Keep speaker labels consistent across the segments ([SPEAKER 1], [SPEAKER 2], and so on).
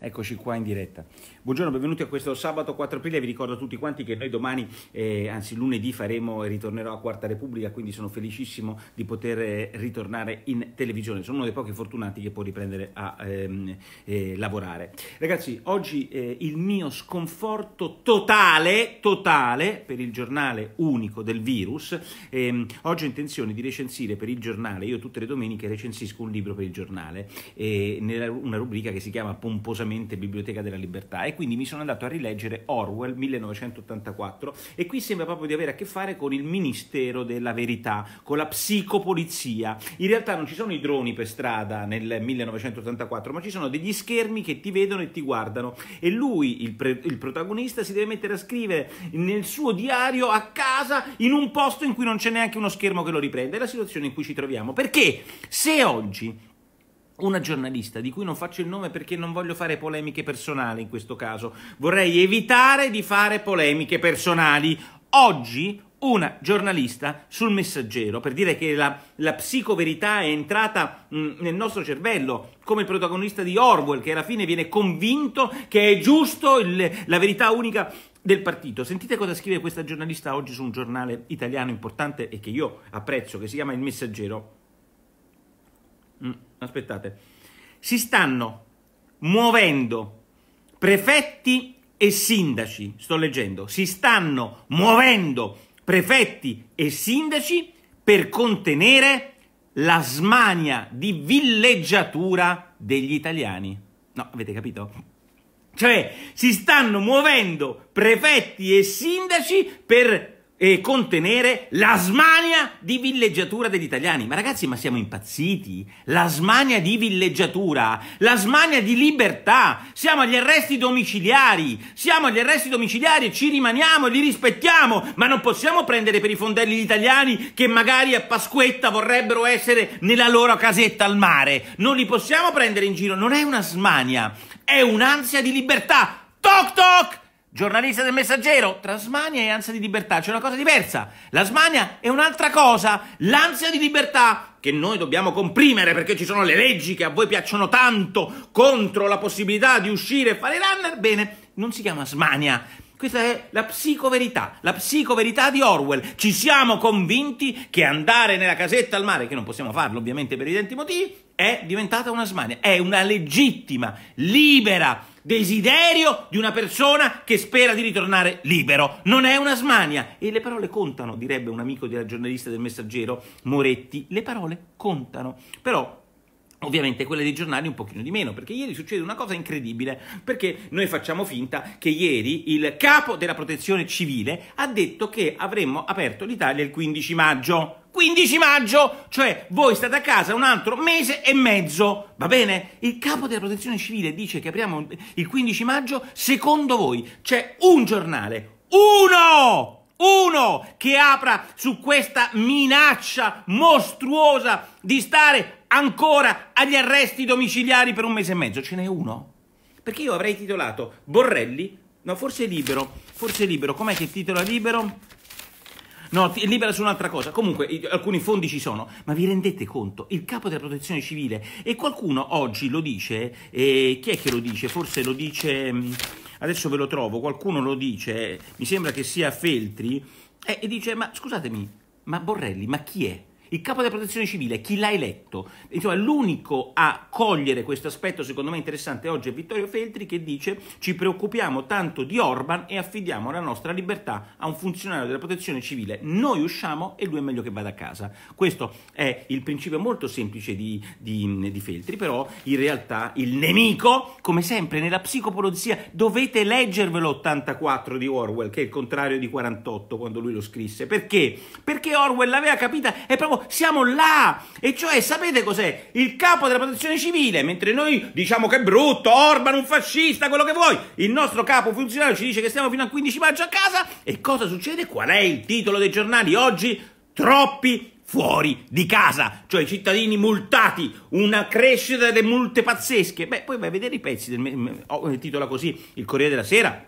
[SPEAKER 1] Eccoci qua in diretta. Buongiorno, benvenuti a questo sabato 4 aprile. Vi ricordo a tutti quanti che noi domani, eh, anzi lunedì, faremo e ritornerò a Quarta Repubblica, quindi sono felicissimo di poter eh, ritornare in televisione. Sono uno dei pochi fortunati che può riprendere a ehm, eh, lavorare. Ragazzi, oggi eh, il mio sconforto totale, totale, per il giornale unico del virus. Ehm, oggi ho intenzione di recensire per il giornale, io tutte le domeniche recensisco un libro per il giornale, eh, nella, una rubrica che si chiama Pomposamente saggiamente Biblioteca della Libertà e quindi mi sono andato a rileggere Orwell 1984 e qui sembra proprio di avere a che fare con il Ministero della Verità, con la psicopolizia. In realtà non ci sono i droni per strada nel 1984, ma ci sono degli schermi che ti vedono e ti guardano e lui, il, pre- il protagonista, si deve mettere a scrivere nel suo diario a casa in un posto in cui non c'è neanche uno schermo che lo riprende. È la situazione in cui ci troviamo. Perché se oggi una giornalista di cui non faccio il nome perché non voglio fare polemiche personali in questo caso, vorrei evitare di fare polemiche personali. Oggi una giornalista sul messaggero per dire che la, la psicoverità è entrata mh, mm, nel nostro cervello, come il protagonista di Orwell che alla fine viene convinto che è giusto il, la verità unica del partito. Sentite cosa scrive questa giornalista oggi su un giornale italiano importante e che io apprezzo, che si chiama Il Messaggero. Mm aspettate, si stanno muovendo prefetti e sindaci, sto leggendo, si stanno muovendo prefetti e sindaci per contenere la smania di villeggiatura degli italiani. No, avete capito? Cioè, si stanno muovendo prefetti e sindaci per e contenere la smania di villeggiatura degli italiani. Ma ragazzi, ma siamo impazziti? La smania di villeggiatura, la smania di libertà. Siamo agli arresti domiciliari, siamo agli arresti domiciliari e ci rimaniamo e li rispettiamo, ma non possiamo prendere per i fondelli gli italiani che magari a Pasquetta vorrebbero essere nella loro casetta al mare. Non li possiamo prendere in giro, non è una smania, è un'ansia di libertà. Toc toc! Giornalista del Messaggero, tra smania e ansia di libertà c'è una cosa diversa. La smania è un'altra cosa. L'ansia di libertà, che noi dobbiamo comprimere perché ci sono le leggi che a voi piacciono tanto contro la possibilità di uscire e fare runner, bene, non si chiama smania. Questa è la psicoverità, la psicoverità di Orwell. Ci siamo convinti che andare nella casetta al mare, che non possiamo farlo ovviamente per i denti motivi, è diventata una smania, è una legittima, libera desiderio di una persona che spera di ritornare libero, non è una smania. E le parole contano, direbbe un amico della giornalista del messaggero Moretti, le parole contano. Però Ovviamente quelle dei giornali un pochino di meno, perché ieri succede una cosa incredibile, perché noi facciamo finta che ieri il capo della protezione civile ha detto che avremmo aperto l'Italia il 15 maggio. 15 maggio, cioè voi state a casa un altro mese e mezzo, va bene? Il capo della protezione civile dice che apriamo il 15 maggio, secondo voi c'è un giornale, uno, uno che apra su questa minaccia mostruosa di stare ancora agli arresti domiciliari per un mese e mezzo, ce n'è uno? Perché io avrei titolato Borrelli, no forse libero, forse libero, com'è che titola libero? No, è libera su un'altra cosa. Comunque, i, alcuni fondi ci sono, ma vi rendete conto? Il capo della protezione civile, e qualcuno oggi lo dice, eh, chi è che lo dice? Forse lo dice, mm, adesso ve lo trovo, qualcuno lo dice, mi sembra che sia Feltri, eh, e dice, ma scusatemi, ma Borrelli, ma chi è? il capo della protezione civile, chi l'ha eletto. Insomma, l'unico a cogliere questo aspetto, secondo me interessante oggi, è Vittorio Feltri che dice ci preoccupiamo tanto di Orban e affidiamo la nostra libertà a un funzionario della protezione civile. Noi usciamo e lui è meglio che vada a casa. Questo è il principio molto semplice di, di, di Feltri, però in realtà il nemico, come sempre nella psicopolizia, dovete leggervelo 84 di Orwell, che è il contrario di 48 quando lui lo scrisse. Perché? Perché Orwell l'aveva capita, è proprio siamo, là. E cioè, sapete cos'è? Il capo della protezione civile, mentre noi diciamo che è brutto, Orban un fascista, quello che vuoi, il nostro capo funzionario ci dice che stiamo fino al 15 maggio a casa e cosa succede? Qual è il titolo dei giornali oggi? Troppi fuori di casa, cioè i cittadini multati, una crescita delle multe pazzesche. Beh, poi vai a vedere i pezzi del oh, titola così il Corriere della Sera.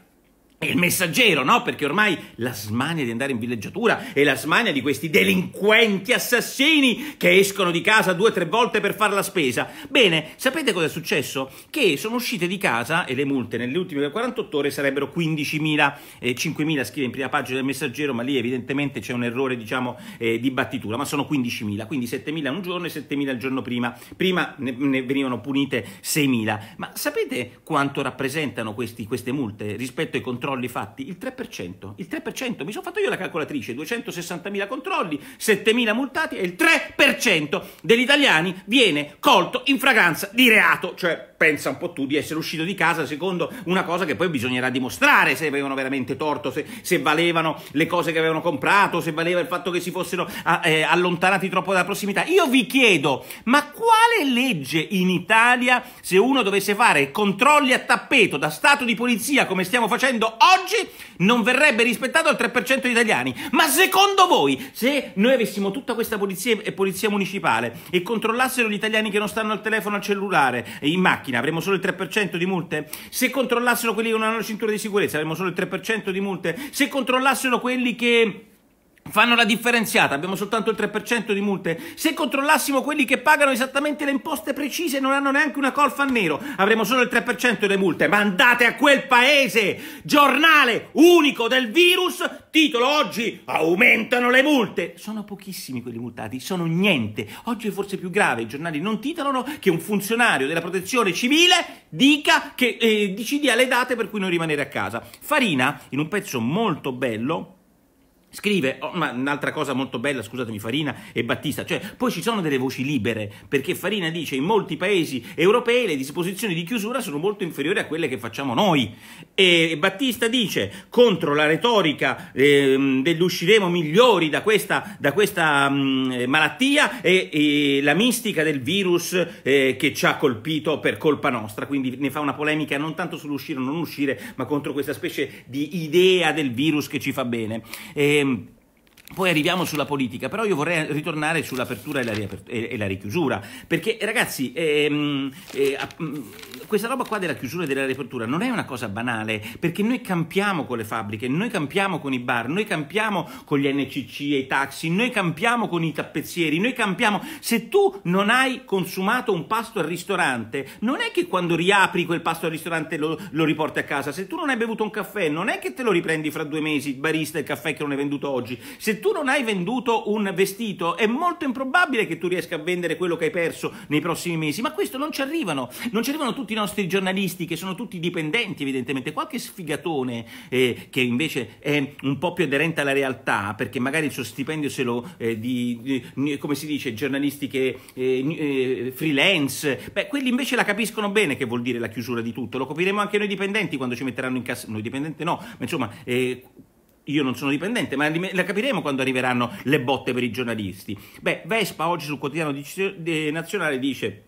[SPEAKER 1] E il messaggero, no? Perché ormai la smania di andare in villeggiatura è la smania di questi delinquenti assassini che escono di casa due o tre volte per fare la spesa. Bene, sapete cosa è successo? Che sono uscite di casa e le multe nelle ultime 48 ore sarebbero 15.000, eh, 5.000 scrive in prima pagina del messaggero, ma lì evidentemente c'è un errore, diciamo, eh, di battitura, ma sono 15.000, quindi 7.000 un giorno e 7.000 il giorno prima. Prima ne, ne venivano punite 6.000. Ma sapete quanto rappresentano questi, queste multe rispetto ai controlli? controlli fatti? Il 3%. Il 3%. Mi sono fatto io la calcolatrice. 260.000 controlli, 7.000 multati e il 3% degli italiani viene colto in fragranza di reato. Cioè, pensa un po' tu di essere uscito di casa secondo una cosa che poi bisognerà dimostrare se avevano veramente torto, se, se valevano le cose che avevano comprato, se valeva il fatto che si fossero a, ah, eh, allontanati troppo dalla prossimità. Io vi chiedo, ma quale legge in Italia se uno dovesse fare controlli a tappeto da stato di polizia come stiamo facendo oggi non verrebbe rispettato al 3% degli italiani. Ma secondo voi, se noi avessimo tutta questa polizia, e polizia municipale e controllassero gli italiani che non stanno al telefono, al cellulare, e eh, in macchina, avremmo solo il 3% di multe? Se controllassero quelli che non hanno la cintura di sicurezza, avremmo solo il 3% di multe? Se controllassero quelli che Fanno la differenziata, abbiamo soltanto il 3% di multe. Se controllassimo quelli che pagano esattamente le imposte precise e non hanno neanche una colfa a nero, avremo solo il 3% delle multe. Ma andate a quel paese! Giornale unico del virus, titolo oggi aumentano le multe. Sono pochissimi quelli multati, sono niente. Oggi è forse più grave, i giornali non titolano che un funzionario della protezione civile dica che eh, decidia le date per cui non rimanere a casa. Farina, in un pezzo molto bello, Scrive, oh, ma un'altra cosa molto bella, scusatemi, Farina e Battista, cioè poi ci sono delle voci libere, perché Farina dice in molti paesi europei le disposizioni di chiusura sono molto inferiori a quelle che facciamo noi. E Battista dice, contro la retorica eh, dell'usciremo migliori da questa, da questa mh, mm, malattia e, e, la mistica del virus eh, che ci ha colpito per colpa nostra, quindi ne fa una polemica non tanto sull'uscire o non uscire, ma contro questa specie di idea del virus che ci fa bene. E, game Poi arriviamo sulla politica, però io vorrei ritornare sull'apertura e, e la, richiusura, perché ragazzi, ehm, eh, mm, questa roba qua della chiusura e della riapertura non è una cosa banale, perché noi campiamo con le fabbriche, noi campiamo con i bar, noi campiamo con gli NCC e i taxi, noi campiamo con i tappezzieri, noi campiamo... Se tu non hai consumato un pasto al ristorante, non è che quando riapri quel pasto al ristorante lo, lo riporti a casa, se tu non hai bevuto un caffè, non è che te lo riprendi fra due mesi, il barista, il caffè che non hai venduto oggi, se se tu non hai venduto un vestito è molto improbabile che tu riesca a vendere quello che hai perso nei prossimi mesi, ma questo non ci arrivano, non ci arrivano tutti i nostri giornalisti che sono tutti dipendenti evidentemente, qualche sfigatone eh, che invece è un po' più aderente alla realtà perché magari il suo stipendio se lo eh, di, di, come si dice, giornalistiche eh, eh, freelance, beh quelli invece la capiscono bene che vuol dire la chiusura di tutto, lo capiremo anche noi dipendenti quando ci metteranno in cassa, noi dipendenti no, ma insomma eh, io non sono dipendente, ma la capiremo quando arriveranno le botte per i giornalisti. Beh, Vespa oggi sul quotidiano nazionale dice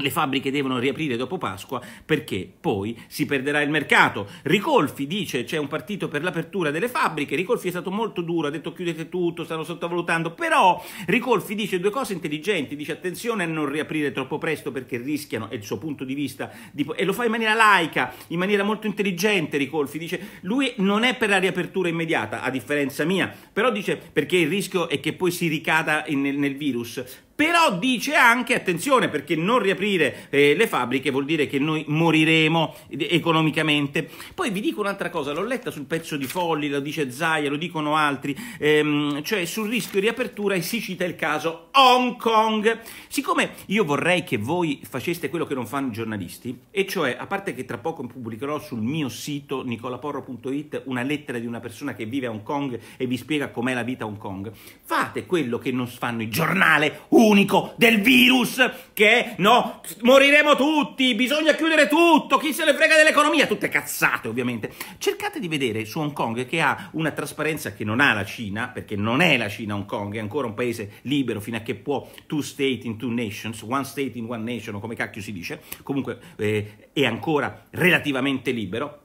[SPEAKER 1] le fabbriche devono riaprire dopo Pasqua perché poi si perderà il mercato. Ricolfi dice c'è un partito per l'apertura delle fabbriche, Ricolfi è stato molto duro, ha detto chiudete tutto, stanno sottovalutando, però Ricolfi dice due cose intelligenti, dice attenzione a non riaprire troppo presto perché rischiano, è il suo punto di vista, di, e lo fa in maniera laica, in maniera molto intelligente Ricolfi, dice lui non è per la riapertura immediata, a differenza mia, però dice perché il rischio è che poi si ricada in, nel virus, però dice anche attenzione perché non riaprire eh, le fabbriche vuol dire che noi moriremo economicamente. Poi vi dico un'altra cosa, l'ho letta sul pezzo di Folli, lo dice Zaia, lo dicono altri, ehm, cioè sul rischio di riapertura e si cita il caso Hong Kong. Siccome io vorrei che voi faceste quello che non fanno i giornalisti, e cioè, a parte che tra poco pubblicherò sul mio sito nicolaporro.it una lettera di una persona che vive a Hong Kong e vi spiega com'è la vita a Hong Kong, fate quello che non fanno i giornali. Uh! unico del virus che no, moriremo tutti, bisogna chiudere tutto, chi se ne frega dell'economia, tutte cazzate ovviamente. Cercate di vedere su Hong Kong che ha una trasparenza che non ha la Cina, perché non è la Cina Hong Kong, è ancora un paese libero fino a che può two state in two nations, one state in one nation o come cacchio si dice, comunque eh, è ancora relativamente libero.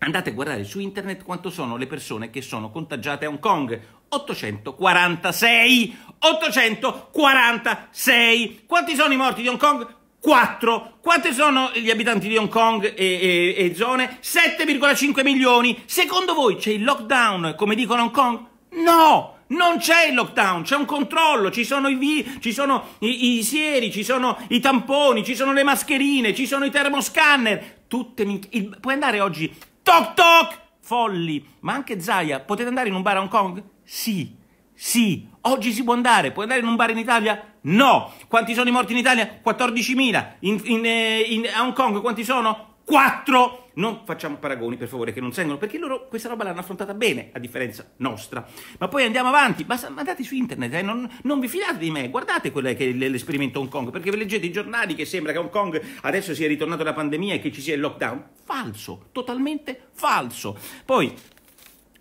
[SPEAKER 1] Andate a guardare su internet quanto sono le persone che sono contagiate a Hong Kong 846. 846. Quanti sono i morti di Hong Kong? 4. Quanti sono gli abitanti di Hong Kong e, e, e zone? 7,5 milioni. Secondo voi c'è il lockdown come dicono Hong Kong? No! Non c'è il lockdown, c'è un controllo, ci sono, i, vi, ci sono i, i, sieri, ci sono i tamponi, ci sono le mascherine, ci sono i termoscanner, tutte il, Puoi andare oggi, toc toc, folli, ma anche Zaya, potete andare in un bar a Hong Kong? Sì, sì, oggi si può andare, puoi andare in un bar in Italia? No! Quanti sono i morti in Italia? 14.000. In, in, eh, in, a Hong Kong quanti sono? 4! Non facciamo paragoni, per favore, che non seguono, perché loro questa roba l'hanno affrontata bene, a differenza nostra. Ma poi andiamo avanti, basta, andate su internet, eh, non, non, vi fidate di me, guardate quello che è l'esperimento Hong Kong, perché leggete i giornali che sembra che Hong Kong adesso sia ritornato la pandemia e che ci sia il lockdown. Falso, totalmente falso. Poi,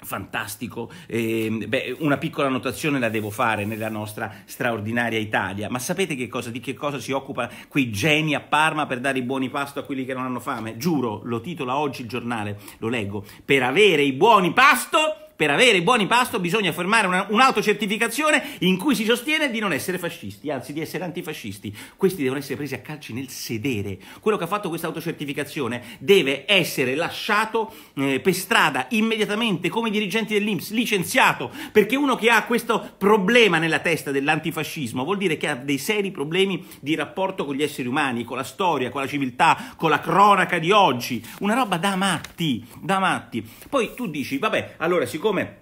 [SPEAKER 1] fantastico. Eh, beh, una piccola annotazione la devo fare nella nostra straordinaria Italia, ma sapete che cosa, di che cosa si occupa quei geni a Parma per dare i buoni pasto a quelli che non hanno fame? Giuro, lo titola oggi il giornale, lo leggo, per avere i buoni pasto per avere buoni pasto bisogna firmare una, un'autocertificazione in cui si sostiene di non essere fascisti, anzi di essere antifascisti. Questi devono essere presi a calci nel sedere. Quello che ha fatto questa autocertificazione deve essere lasciato eh, per strada immediatamente come dirigenti dell'Inps, licenziato, perché uno che ha questo problema nella testa dell'antifascismo vuol dire che ha dei seri problemi di rapporto con gli esseri umani, con la storia, con la civiltà, con la cronaca di oggi. Una roba da matti, da matti. Poi tu dici, vabbè, allora siccome siccome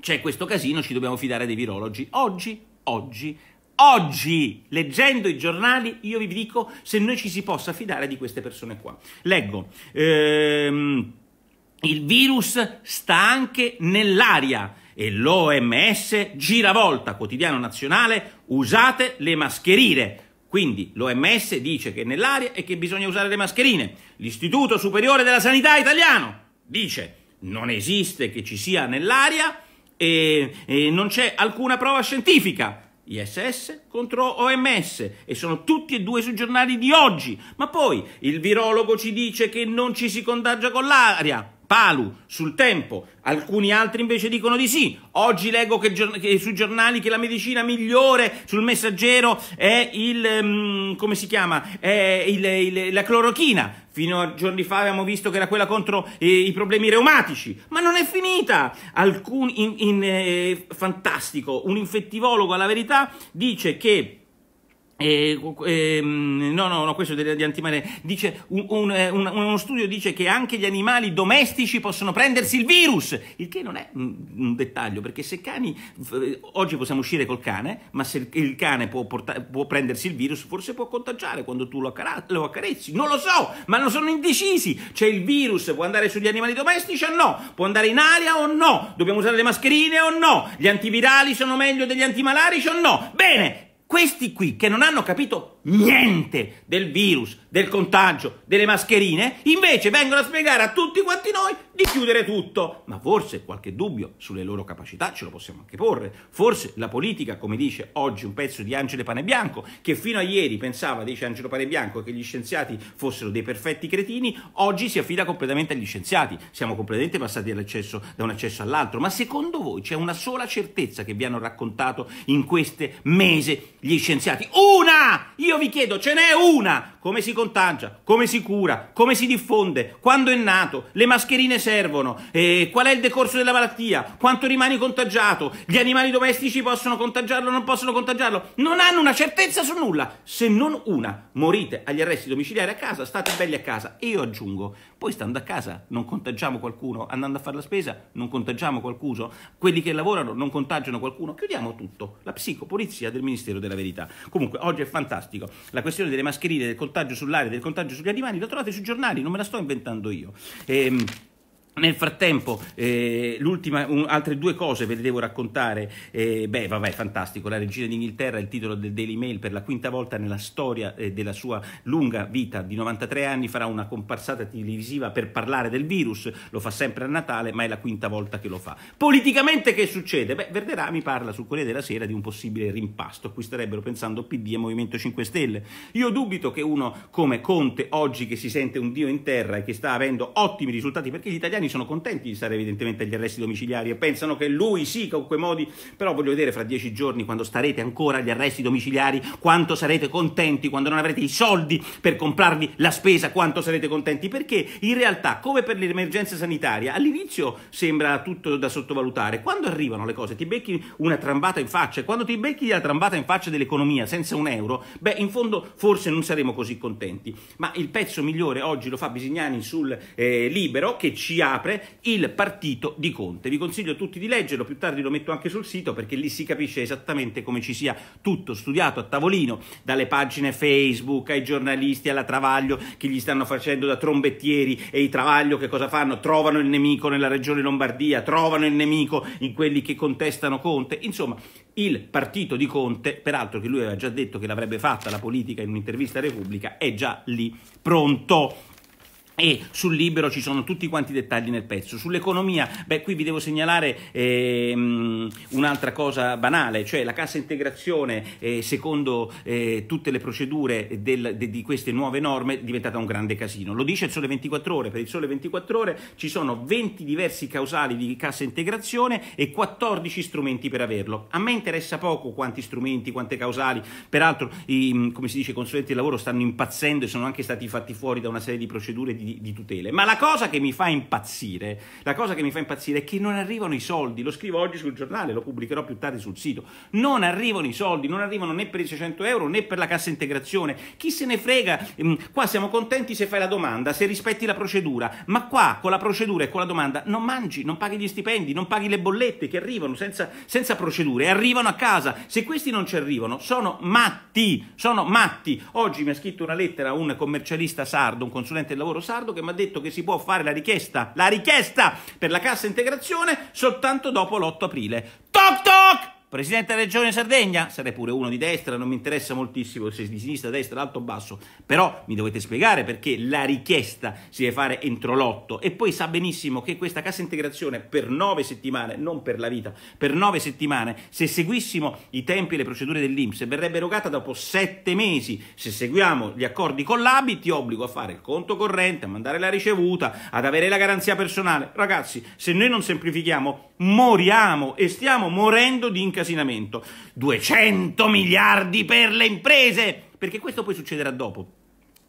[SPEAKER 1] c'è questo casino ci dobbiamo fidare dei virologi. Oggi, oggi, oggi, leggendo i giornali, io vi dico se noi ci si possa fidare di queste persone qua. Leggo, ehm, il virus sta anche nell'aria e l'OMS giravolta quotidiano nazionale, usate le mascherine. Quindi l'OMS dice che è nell'aria e che bisogna usare le mascherine. L'Istituto Superiore della Sanità Italiano dice non esiste che ci sia nell'aria e, e non c'è alcuna prova scientifica. ISS contro OMS e sono tutti e due sui giornali di oggi. Ma poi il virologo ci dice che non ci si contagia con l'aria. Palu, sul tempo, alcuni altri invece dicono di sì. Oggi leggo che, che sui giornali che la medicina migliore sul messaggero è il, um, come si chiama, è il, il, la clorochina. Fino a giorni fa abbiamo visto che era quella contro eh, i problemi reumatici, ma non è finita. Alcun in, in, eh, fantastico, un infettivologo alla verità dice che eh, eh, no, no, no, questo di, di antimare. Dice un, eh, un, un, uno studio dice che anche gli animali domestici possono prendersi il virus, il che non è un, dettaglio, perché se cani oggi possiamo uscire col cane, ma se il cane può, portare, può prendersi il virus, forse può contagiare quando tu lo, lo accarezzi. Non lo so, ma non sono indecisi. C'è il virus, può andare sugli animali domestici o no? Può andare in aria o no? Dobbiamo usare le mascherine o no? Gli antivirali sono meglio degli antimalarici o no? Bene, questi qui che non hanno capito niente del virus, del contagio, delle mascherine, invece vengono a spiegare a tutti quanti noi di chiudere tutto. Ma forse qualche dubbio sulle loro capacità ce lo possiamo anche porre. Forse la politica, come dice oggi un pezzo di Angelo Panebianco, che fino a ieri pensava, dice Angelo Panebianco, che gli scienziati fossero dei perfetti cretini, oggi si affida completamente agli scienziati. Siamo completamente passati da un accesso all'altro. Ma secondo voi c'è una sola certezza che vi hanno raccontato in queste mese gli scienziati? Una! Io io vi chiedo, ce n'è una come si contagia, come si cura, come si diffonde, quando è nato, le mascherine servono, eh, qual è il decorso della malattia, quanto rimani contagiato, gli animali domestici possono contagiarlo o non possono contagiarlo, non hanno una certezza su nulla, se non una, morite agli arresti domiciliari a casa, state belli a casa e io aggiungo, poi stando a casa non contagiamo qualcuno, andando a fare la spesa non contagiamo qualcuno, quelli che lavorano non contagiano qualcuno, chiudiamo tutto, la psicopolizia del Ministero della Verità. Comunque oggi è fantastico, la questione delle mascherine del contagio contagio sull'aria, del contagio sugli animali, lo trovate sui giornali, non me la sto inventando io. E, ehm, nel frattempo, eh, un, altre due cose ve le devo raccontare. Eh, beh, vabbè, fantastico. La regina d'Inghilterra, il titolo del Daily Mail, per la quinta volta nella storia eh, della sua lunga vita di 93 anni, farà una comparsata televisiva per parlare del virus. Lo fa sempre a Natale, ma è la quinta volta che lo fa. Politicamente, che succede? Beh, Verderà mi parla sul Corriere della Sera di un possibile rimpasto Qui starebbero pensando PD e Movimento 5 Stelle. Io dubito che uno come Conte, oggi che si sente un dio in terra e che sta avendo ottimi risultati perché gli italiani italiani sono contenti di stare evidentemente agli arresti domiciliari e pensano che lui sì, con quei modi, però voglio vedere fra dieci giorni quando starete ancora agli arresti domiciliari quanto sarete contenti, quando non avrete i soldi per comprarvi la spesa, quanto sarete contenti, perché in realtà come per l'emergenza sanitaria all'inizio sembra tutto da sottovalutare, quando arrivano le cose ti becchi una trambata in faccia e quando ti becchi la trambata in faccia dell'economia senza un euro, beh in fondo forse non saremo così contenti, ma il pezzo migliore oggi lo fa Bisignani sul eh, Libero che ci ha apre il partito di Conte. Vi consiglio a tutti di leggerlo, più tardi lo metto anche sul sito perché lì si capisce esattamente come ci sia tutto studiato a tavolino, dalle pagine Facebook ai giornalisti, alla Travaglio che gli stanno facendo da trombettieri e i Travaglio che cosa fanno? Trovano il nemico nella regione Lombardia, trovano il nemico in quelli che contestano Conte. Insomma, il partito di Conte, peraltro che lui aveva già detto che l'avrebbe fatta la politica in un'intervista a Repubblica, è già lì pronto e sul libero ci sono tutti quanti i dettagli nel pezzo. Sull'economia, beh, qui vi devo segnalare ehm, un'altra cosa banale, cioè la cassa integrazione, eh, secondo eh, tutte le procedure del, de, di queste nuove norme, è diventata un grande casino. Lo dice il Sole 24 Ore, per il Sole 24 Ore ci sono 20 diversi causali di cassa integrazione e 14 strumenti per averlo. A me interessa poco quanti strumenti, quante causali, peraltro i, come si dice, i consulenti del lavoro stanno impazzendo e sono anche stati fatti fuori da una serie di procedure di di, di, tutele. Ma la cosa che mi fa impazzire, la cosa che mi fa impazzire è che non arrivano i soldi, lo scrivo oggi sul giornale, lo pubblicherò più tardi sul sito, non arrivano i soldi, non arrivano né per i 600 euro né per la cassa integrazione, chi se ne frega, ehm, qua siamo contenti se fai la domanda, se rispetti la procedura, ma qua con la procedura e con la domanda non mangi, non paghi gli stipendi, non paghi le bollette che arrivano senza, senza procedure, arrivano a casa, se questi non ci arrivano sono matti, sono matti. Oggi mi ha scritto una lettera un commercialista sardo, un consulente del lavoro sardo, Gazzardo che mi ha detto che si può fare la richiesta, la richiesta per la cassa integrazione soltanto dopo l'8 aprile. Toc toc! Presidente della Regione Sardegna, sarei pure uno di destra, non mi interessa moltissimo se di sinistra, destra, alto o basso, però mi dovete spiegare perché la richiesta si deve fare entro l'otto e poi sa benissimo che questa cassa integrazione per nove settimane, non per la vita, per nove settimane, se seguissimo i tempi e le procedure dell'Inps verrebbe erogata dopo sette mesi, se seguiamo gli accordi con l'ABI ti obbligo a fare il conto corrente, a mandare la ricevuta, ad avere la garanzia personale, ragazzi se noi non semplifichiamo moriamo e stiamo morendo di incassazione incasinamento. 200 miliardi per le imprese! Perché questo poi succederà dopo.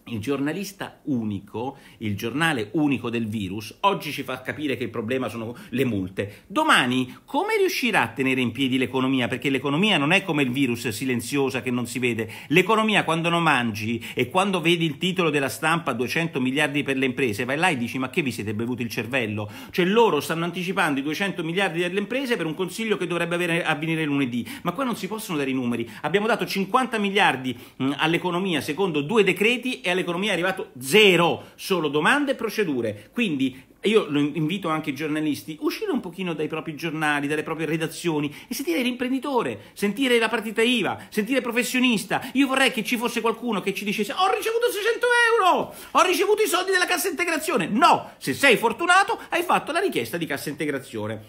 [SPEAKER 1] Il giornalista unico, il giornale unico del virus, oggi ci fa capire che il problema sono le multe. Domani come riuscirà a tenere in piedi l'economia? Perché l'economia non è come il virus silenziosa che non si vede. L'economia quando non mangi e quando vedi il titolo della stampa 200 miliardi per le imprese, vai là e dici ma che vi siete bevuti il cervello? Cioè loro stanno anticipando i 200 miliardi delle imprese per un consiglio che dovrebbe avere, avvenire lunedì. Ma qua non si possono dare i numeri. Abbiamo dato 50 miliardi mh, all'economia secondo due decreti e all'economia è arrivato zero, solo domande e procedure. Quindi io lo invito anche i giornalisti, uscire un pochino dai propri giornali, dalle proprie redazioni e sentire l'imprenditore, sentire la partita IVA, sentire il professionista. Io vorrei che ci fosse qualcuno che ci dicesse ho ricevuto 600 euro, ho ricevuto i soldi della cassa integrazione. No, se sei fortunato hai fatto la richiesta di cassa integrazione.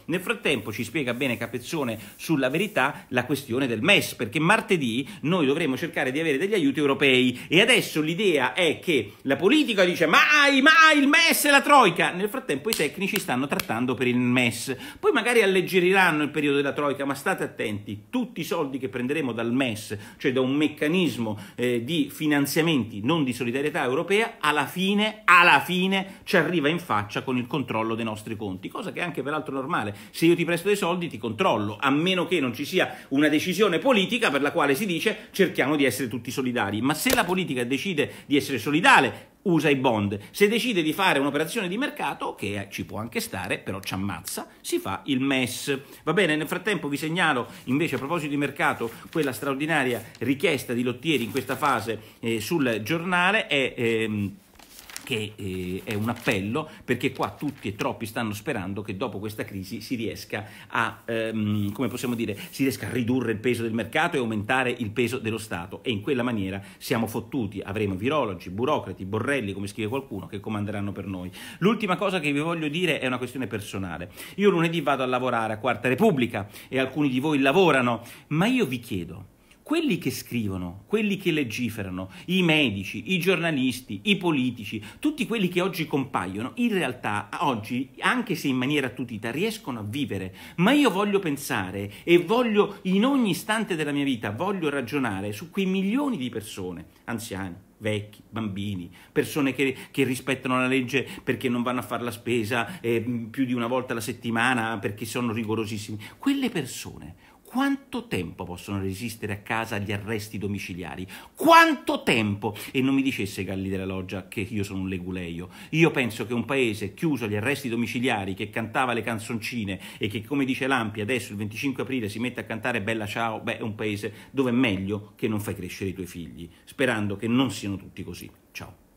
[SPEAKER 1] Nel frattempo ci spiega bene Capezzone sulla verità la questione del MES, perché martedì noi dovremo cercare di avere degli aiuti europei e adesso l'idea è che la politica dice mai, mai il MES e la Troica. Nel frattempo frattempo i tecnici stanno trattando per il MES. Poi magari alleggeriranno il periodo della Troica, ma state attenti, tutti i soldi che prenderemo dal MES, cioè da un meccanismo eh, di finanziamenti, non di solidarietà europea, alla fine, alla fine ci arriva in faccia con il controllo dei nostri conti, cosa che è anche peraltro normale. Se io ti presto dei soldi ti controllo, a meno che non ci sia una decisione politica per la quale si dice cerchiamo di essere tutti solidari. Ma se la politica decide di essere solidale, usa i bond. Se decide di fare un'operazione di mercato, che ci può anche stare, però ci ammazza, si fa il MES. Va bene, nel frattempo vi segnalo invece a proposito di mercato quella straordinaria richiesta di Lottieri in questa fase eh, sul giornale è... Ehm, che eh, è un appello perché qua tutti e troppi stanno sperando che dopo questa crisi si riesca a, ehm, come possiamo dire, si riesca a ridurre il peso del mercato e aumentare il peso dello Stato e in quella maniera siamo fottuti, avremo virologi, burocrati, borrelli, come scrive qualcuno, che comanderanno per noi. L'ultima cosa che vi voglio dire è una questione personale. Io lunedì vado a lavorare a Quarta Repubblica e alcuni di voi lavorano, ma io vi chiedo, quelli che scrivono, quelli che legiferano, i medici, i giornalisti, i politici, tutti quelli che oggi compaiono, in realtà oggi, anche se in maniera tutita, riescono a vivere. Ma io voglio pensare e voglio, in ogni istante della mia vita, voglio ragionare su quei milioni di persone, anziani, vecchi, bambini, persone che, che, rispettano la legge perché non vanno a fare la spesa eh, più di una volta alla settimana perché sono rigorosissimi. Quelle persone quanto tempo possono resistere a casa gli arresti domiciliari? Quanto tempo? E non mi dicesse Galli della Loggia che io sono un leguleio. Io penso che un paese chiuso agli arresti domiciliari, che cantava le canzoncine e che, come dice Lampi, adesso il 25 aprile si mette a cantare Bella Ciao, beh, è un paese dove è meglio che non fai crescere i tuoi figli, sperando che non siano tutti così. Ciao.